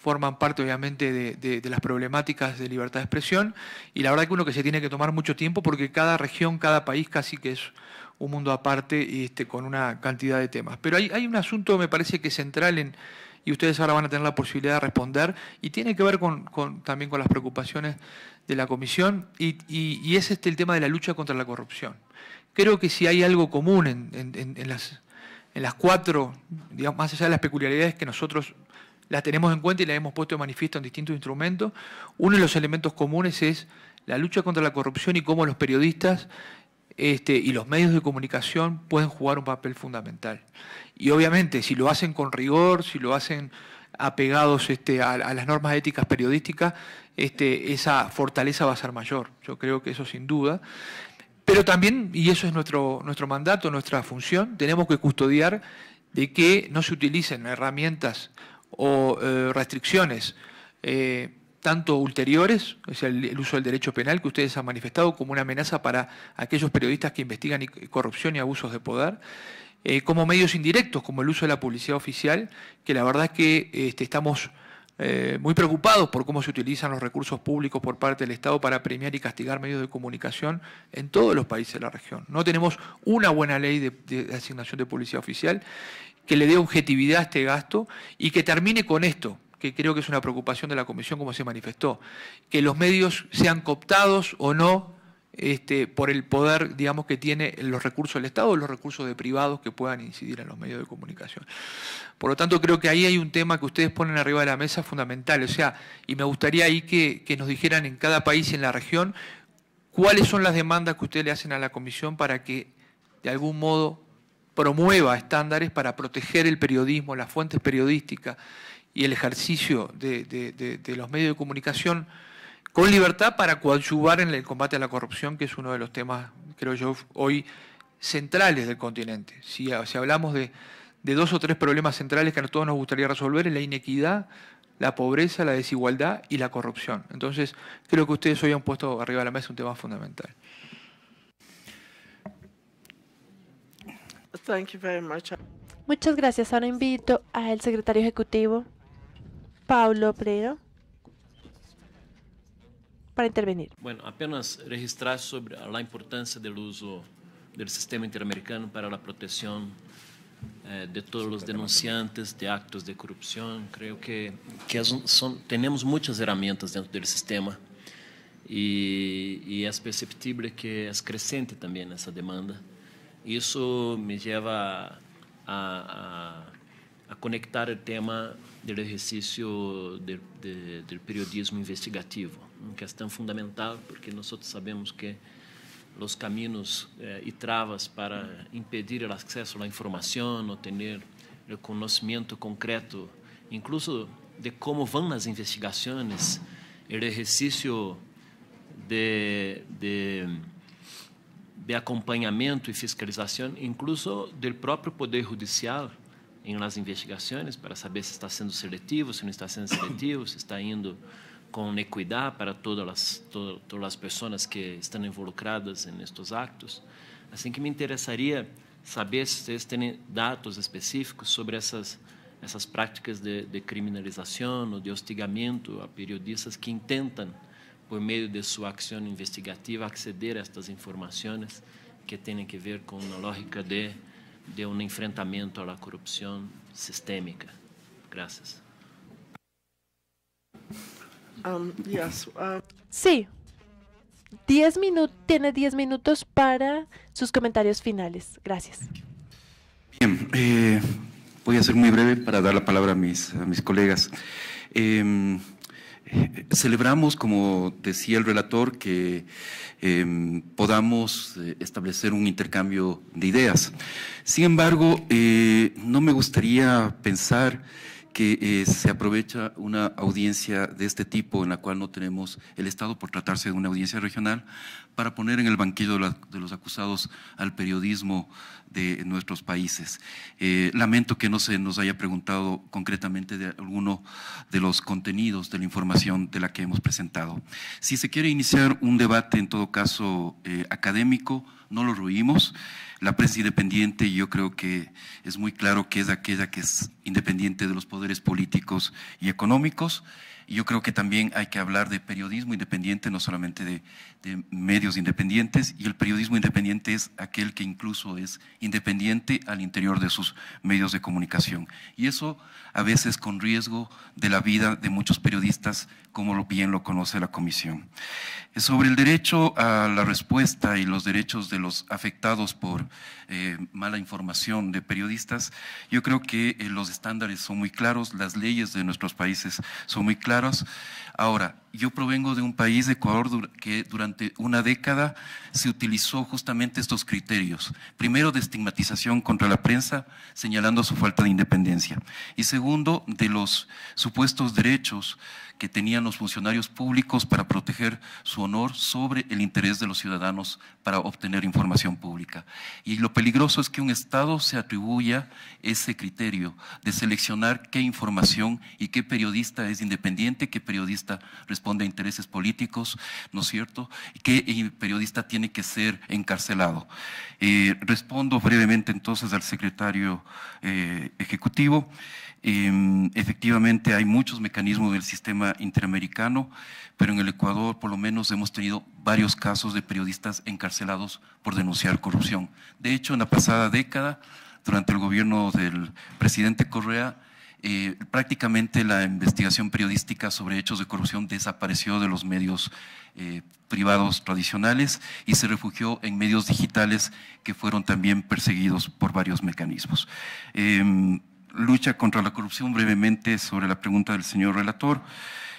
forman parte obviamente de, las problemáticas de libertad de expresión y la verdad que uno que se tiene que tomar mucho tiempo porque cada región, cada país casi que es un mundo aparte y este, con una cantidad de temas. Pero hay, un asunto me parece que es central en, y ustedes ahora van a tener la posibilidad de responder y tiene que ver con, también con las preocupaciones de la comisión y, y, es este el tema de la lucha contra la corrupción. Creo que si hay algo común en, en, en las, en las cuatro, digamos, más allá de las peculiaridades que nosotros la tenemos en cuenta y la hemos puesto de manifiesto en distintos instrumentos. Uno de los elementos comunes es la lucha contra la corrupción y cómo los periodistas este, y los medios de comunicación pueden jugar un papel fundamental. Y obviamente, si lo hacen con rigor, si lo hacen apegados este, a, las normas éticas periodísticas, este, esa fortaleza va a ser mayor. Yo creo que eso sin duda. Pero también, y eso es nuestro, nuestro mandato, nuestra función, tenemos que custodiar de que no se utilicen herramientas o eh, restricciones, eh, tanto ulteriores, o sea, el, uso del derecho penal que ustedes han manifestado como una amenaza para aquellos periodistas que investigan corrupción y abusos de poder, eh, como medios indirectos, como el uso de la publicidad oficial, que la verdad es que este, estamos eh, muy preocupados por cómo se utilizan los recursos públicos por parte del Estado para premiar y castigar medios de comunicación en todos los países de la región. No tenemos una buena ley de, de asignación de publicidad oficial que le dé objetividad a este gasto y que termine con esto, que creo que es una preocupación de la Comisión, como se manifestó, que los medios sean cooptados o no este, por el poder, digamos, que tiene los recursos del Estado o los recursos de privados que puedan incidir en los medios de comunicación. Por lo tanto, creo que ahí hay un tema que ustedes ponen arriba de la mesa fundamental. O sea, y me gustaría ahí que, nos dijeran en cada país y en la región cuáles son las demandas que ustedes le hacen a la Comisión para que, de algún modo, promueva estándares para proteger el periodismo, las fuentes periodísticas y el ejercicio de los medios de comunicación con libertad para coadyuvar en el combate a la corrupción, que es uno de los temas, creo yo, hoy centrales del continente. Si, hablamos de, dos o tres problemas centrales que a todos nos gustaría resolver, es la inequidad, la pobreza, la desigualdad y la corrupción. Entonces, creo que ustedes hoy han puesto arriba de la mesa un tema fundamental. Muchas gracias. Ahora invito al secretario ejecutivo, Pablo Prero intervenir. Bueno, apenas registrar sobre la importancia del uso del sistema interamericano para la protección eh, de todos los denunciantes de actos de corrupción. Creo que, tenemos muchas herramientas dentro del sistema y, es perceptible que es creciente también esa demanda. Eso me lleva a, conectar el tema del ejercicio del periodismo investigativo. uma questão fundamental, porque nós sabemos que os caminhos eh, e travas para impedir o acesso à informação, ou ter o conhecimento concreto, incluso de como vão as investigações, o exercício de, de, de acompanhamento e fiscalização, incluso do próprio Poder Judicial, em nas investigações para saber se está sendo seletivo, se não está sendo seletivo, se está indo com equidade para todas as, todas as pessoas que estão involucradas nestes actos. Assim que me interessaria saber se vocês têm dados específicos sobre essas essas práticas de, de criminalização ou de hostigamento a periodistas que tentam, por meio de sua ação investigativa, aceder a estas informações que têm a ver com uma lógica de, de um enfrentamento à corrupção sistêmica. Graças. Um, yes, uh, Sí. Diez tiene 10 minutos para sus comentarios finales. Gracias. Bien, eh, voy a ser muy breve para dar la palabra a mis, colegas. Em, celebramos, como decía el relator, que em, podamos eh, establecer un intercambio de ideas. Sin embargo, eh, no me gustaría pensar que eh, se aprovecha una audiencia de este tipo en la cual no tenemos el Estado por tratarse de una audiencia regional para poner en el banquillo de, los acusados al periodismo de nuestros países. Eh, lamento que no se nos haya preguntado concretamente de alguno de los contenidos de la información de la que hemos presentado. Si se quiere iniciar un debate, en todo caso, eh, académico, no lo ruimos. La prensa independiente yo creo que es muy claro que es aquella que es independiente de los poderes políticos y económicos yo creo que también hay que hablar de periodismo independiente, no solamente de, medios independientes. Y el periodismo independiente es aquel que incluso es independiente al interior de sus medios de comunicación. Y eso a veces con riesgo de la vida de muchos periodistas, como bien lo conoce la comisión. Sobre el derecho a la respuesta y los derechos de los afectados por eh, mala información de periodistas, yo creo que eh, los estándares son muy claros, las leyes de nuestros países son muy claras Ahora, yo provengo de un país, de Ecuador, que durante una década se utilizó justamente estos criterios. Primero, de estigmatización contra la prensa, señalando su falta de independencia. Y segundo, de los supuestos derechos que tenían los funcionarios públicos para proteger su honor sobre el interés de los ciudadanos para obtener información pública. Y lo peligroso es que un Estado se atribuya ese criterio de seleccionar qué información y qué periodista es independiente, qué periodista responde a intereses políticos, ¿no es cierto? Y qué eh, periodista tiene que ser encarcelado. Eh, respondo brevemente entonces al secretario eh, ejecutivo. Em, efectivamente hay muchos mecanismos del sistema interamericano, pero en el Ecuador por lo menos hemos tenido varios casos de periodistas encarcelados por denunciar corrupción. De hecho, en la pasada década, durante el gobierno del presidente Correa, eh, prácticamente la investigación periodística sobre hechos de corrupción desapareció de los medios eh, privados tradicionales y se refugió en medios digitales que fueron también perseguidos por varios mecanismos. Em, lucha contra la corrupción brevemente sobre la pregunta del señor relator.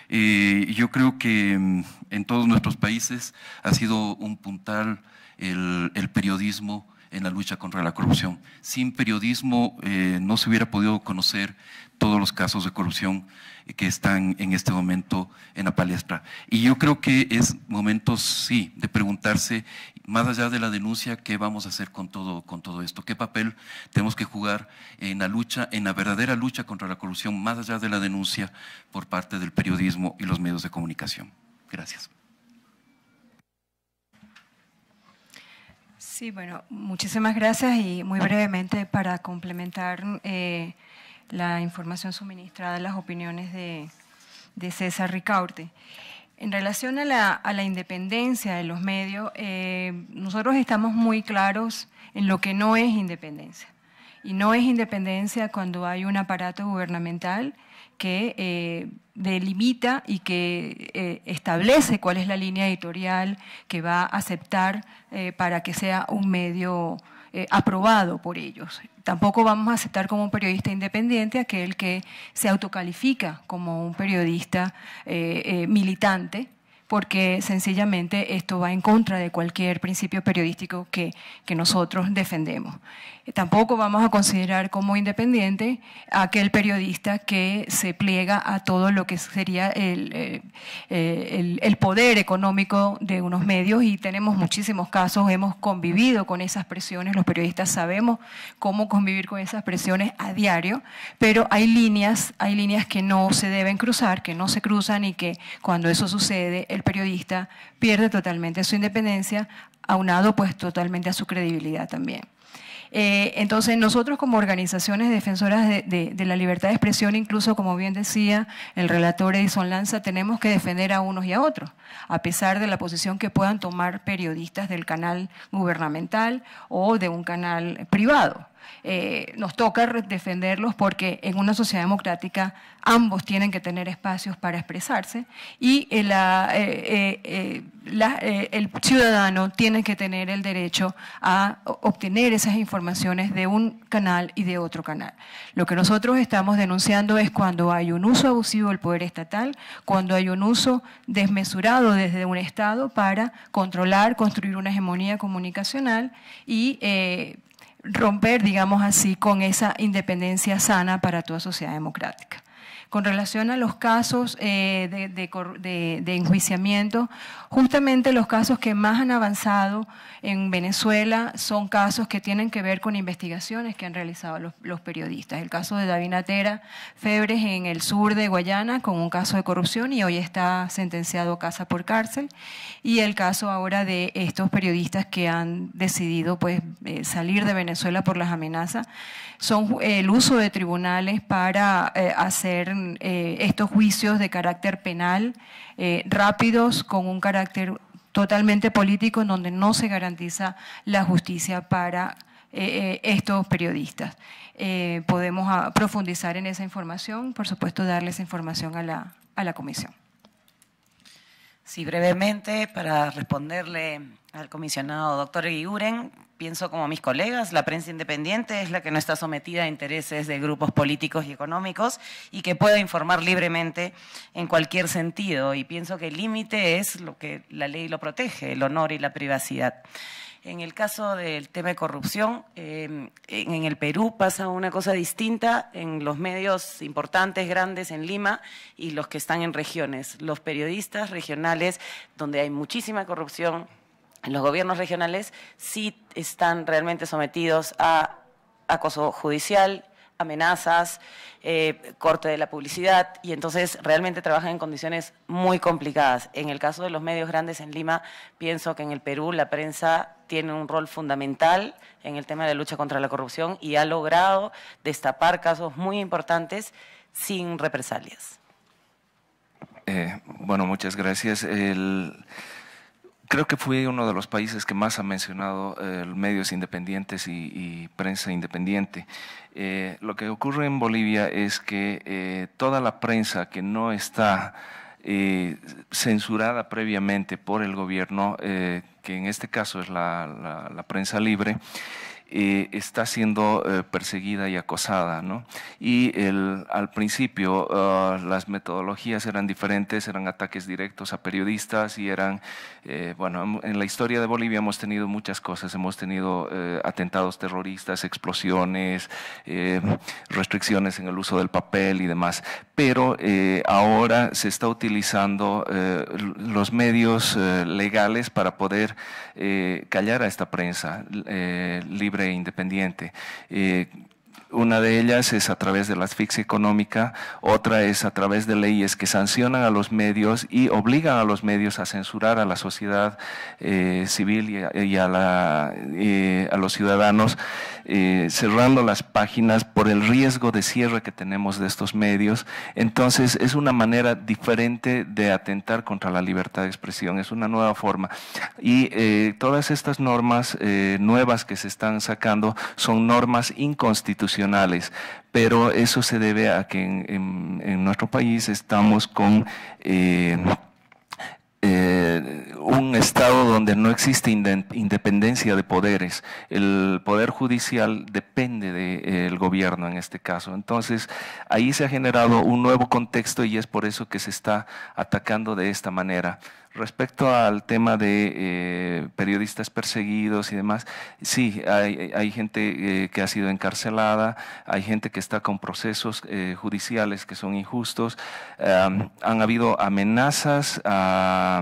Eh, yo creo que mm, en todos nuestros países ha sido un puntal el periodismo en la lucha contra la corrupción. Sin periodismo eh, no se hubiera podido conocer todos los casos de corrupción que están en este momento en la palestra. Y yo creo que es momento, sí, de preguntarse, más allá de la denuncia, qué vamos a hacer con todo, con todo esto, qué papel tenemos que jugar en la lucha, en la verdadera lucha contra la corrupción, más allá de la denuncia por parte del periodismo y los medios de comunicación. Gracias. Sí, bueno, muchísimas gracias y muy brevemente para complementar eh, la información suministrada, las opiniones de, César Ricaurte. En relación a la, independencia de los medios, eh, nosotros estamos muy claros en lo que no es independencia. Y no es independencia cuando hay un aparato gubernamental que eh, delimita y que eh, establece cuál es la línea editorial que va a aceptar eh, para que sea un medio aprobado por ellos. Tampoco vamos a aceptar como un periodista independiente aquel que se autocalifica como un periodista militante porque sencillamente esto va en contra de cualquier principio periodístico que, nosotros defendemos. Eh, tampoco vamos a considerar como independiente aquel periodista que se pliega a todo lo que sería eh, eh, el, poder económico de unos medios y tenemos muchísimos casos, hemos convivido con esas presiones, los periodistas sabemos cómo convivir con esas presiones a diario, pero hay líneas, hay líneas que no se deben cruzar, que no se cruzan y que cuando eso sucede periodista pierde totalmente su independencia, aunado pues totalmente a su credibilidad también. Eh, entonces, nosotros como organizaciones defensoras de, de, la libertad de expresión, incluso como bien decía el relator Edison Lanza, tenemos que defender a unos y a otros, a pesar de la posición que puedan tomar periodistas del canal gubernamental o de un canal privado. Eh, nos toca defenderlos porque en una sociedad democrática ambos tienen que tener espacios para expresarse y eh, eh, el ciudadano tiene que tener el derecho a obtener esas informaciones de un canal y de otro canal. Lo que nosotros estamos denunciando es cuando hay un uso abusivo del poder estatal, cuando hay un uso desmesurado desde un Estado para controlar, construir una hegemonía comunicacional y romper, digamos así, con esa independencia sana para toda sociedad democrática con relación a los casos eh, de, enjuiciamiento, justamente los casos que más han avanzado en Venezuela son casos que tienen que ver con investigaciones que han realizado los, periodistas. El caso de Davina Tera Febres en el sur de Guayana con un caso de corrupción y hoy está sentenciado a casa por cárcel. Y el caso ahora de estos periodistas que han decidido pues, eh, salir de Venezuela por las amenazas, son el uso de tribunales para eh, hacer eh, estos juicios de carácter penal, eh, rápidos, con un carácter totalmente político, en donde no se garantiza la justicia para eh, estos periodistas. podemos ah, profundizar en esa información, por supuesto, darles información a la, comisión. Sí, brevemente, para responderle al comisionado doctor Iguren, pienso como mis colegas, la prensa independiente es la que no está sometida a intereses de grupos políticos y económicos y que puede informar libremente en cualquier sentido. Y pienso que el límite es lo que la ley lo protege, el honor y la privacidad. En el caso del tema de corrupción, eh, en el Perú pasa una cosa distinta en los medios importantes, grandes en Lima y los que están en regiones. Los periodistas regionales, donde hay muchísima corrupción, los gobiernos regionales sí están realmente sometidos a acoso judicial, amenazas, eh, corte de la publicidad y entonces realmente trabajan en condiciones muy complicadas. En el caso de los medios grandes en Lima, pienso que en el Perú la prensa tiene un rol fundamental en el tema de la lucha contra la corrupción y ha logrado destapar casos muy importantes sin represalias. Eh, bueno, muchas gracias. Creo que fui uno de los países que más ha mencionado eh, medios independientes y, prensa independiente. Eh, lo que ocurre en Bolivia es que eh, toda la prensa que no está censurada previamente por el gobierno, que en este caso es la prensa libre, eh, está siendo eh, perseguida y acosada. Y al principio ah, las metodologías eran diferentes, eran ataques directos a periodistas y eran, eh, bueno, en la historia de Bolivia hemos tenido muchas cosas, hemos tenido atentados terroristas, explosiones, restricciones en el uso del papel y demás, pero ahora se está utilizando los medios legales para poder callar a esta prensa libre e independiente. Eh, una de ellas es a través de la asfixia económica, otra es a través de leyes que sancionan a los medios y obligan a los medios a censurar a la sociedad eh, civil y, a eh, los ciudadanos. Eh, cerrando las páginas por el riesgo de cierre que tenemos de estos medios. Entonces es una manera diferente de atentar contra la libertad de expresión, es una nueva forma. Y eh, todas estas normas eh, nuevas que se están sacando son normas inconstitucionales, pero eso se debe a que en, nuestro país estamos con un Estado donde no existe independencia de poderes. El poder judicial depende del eh, gobierno en este caso. Entonces, ahí se ha generado un nuevo contexto y es por eso que se está atacando de esta manera. Respecto al tema de eh, periodistas perseguidos y demás, sí, hay, gente eh, que ha sido encarcelada, hay gente que está con procesos judiciales que son injustos, han habido amenazas a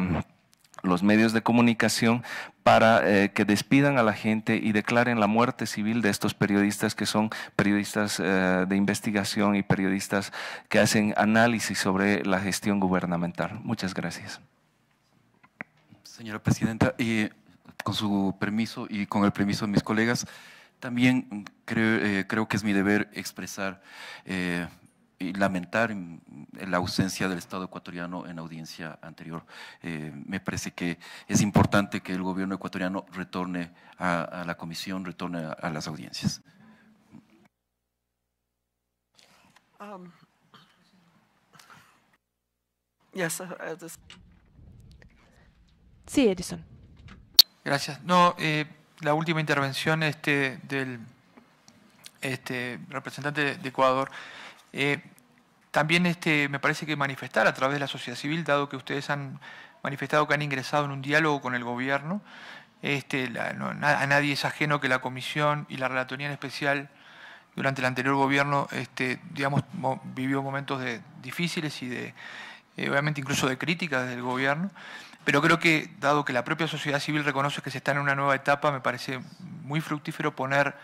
los medios de comunicación para eh, que despidan a la gente y declaren la muerte civil de estos periodistas que son periodistas eh, de investigación y periodistas que hacen análisis sobre la gestión gubernamental. Muchas gracias. Señora Presidenta, y con su permiso y con el permiso de mis colegas, también creo, eh, creo que es mi deber expresar y lamentar la ausencia del Estado ecuatoriano en audiencia anterior. Eh, me parece que es importante que el gobierno ecuatoriano retorne a, la comisión, retorne a, las audiencias. Um, uh, uh, sí, Edison. Gracias. No, eh, la última intervención este, del este, representante de Ecuador. Eh, también este, me parece que manifestar a través de la sociedad civil, dado que ustedes han manifestado que han ingresado en un diálogo con el gobierno, este, a nadie es ajeno que la comisión y la relatoría en especial durante el anterior gobierno este, vivió momentos de, difíciles y de, eh, obviamente incluso de críticas del gobierno, pero creo que dado que la propia sociedad civil reconoce que se está en una nueva etapa, me parece muy fructífero poner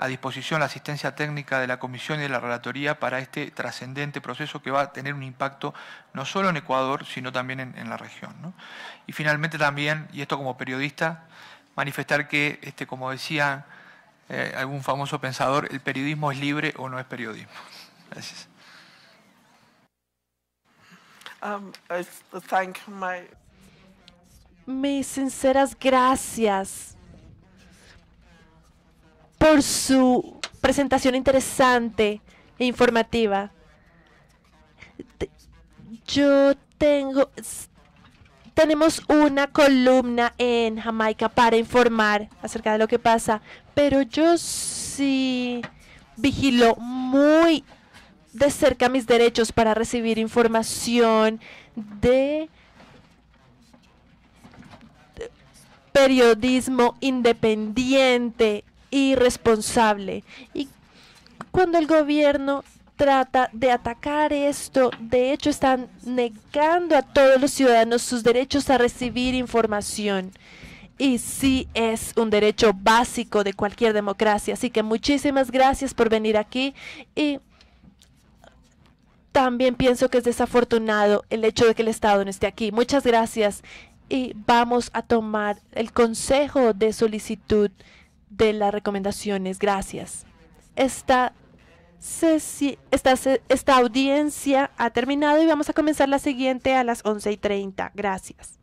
a disposición la asistencia técnica de la Comisión y de la Relatoría para este trascendente proceso que va a tener un impacto no solo en Ecuador, sino también en, la región. Y finalmente también, y esto como periodista, manifestar que, este, como decía eh, algún famoso pensador, el periodismo es libre o no es periodismo. Gracias. Um, Mis sinceras gracias por su presentación interesante e informativa. Yo tengo tenemos una columna en Jamaica para informar acerca de lo que pasa, pero yo sí vigilo muy de cerca mis derechos para recibir información de periodismo independiente irresponsable. Y cuando el gobierno trata de atacar esto, de hecho están negando a todos los ciudadanos sus derechos a recibir información. Y sí es un derecho básico de cualquier democracia. Así que muchísimas gracias por venir aquí y también pienso que es desafortunado el hecho de que el Estado no esté aquí. Muchas gracias y vamos a tomar el consejo de solicitud de las recomendaciones. Gracias. Esta, esta, esta audiencia ha terminado y vamos a comenzar la siguiente a las 11 y 30. Gracias.